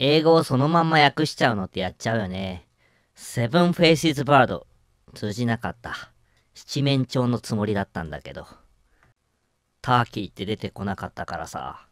英語をそのまんま訳しちゃうのってやっちゃうよね。セブンフェイスズバード。通じなかった。七面鳥のつもりだったんだけど。ターキーって出てこなかったからさ。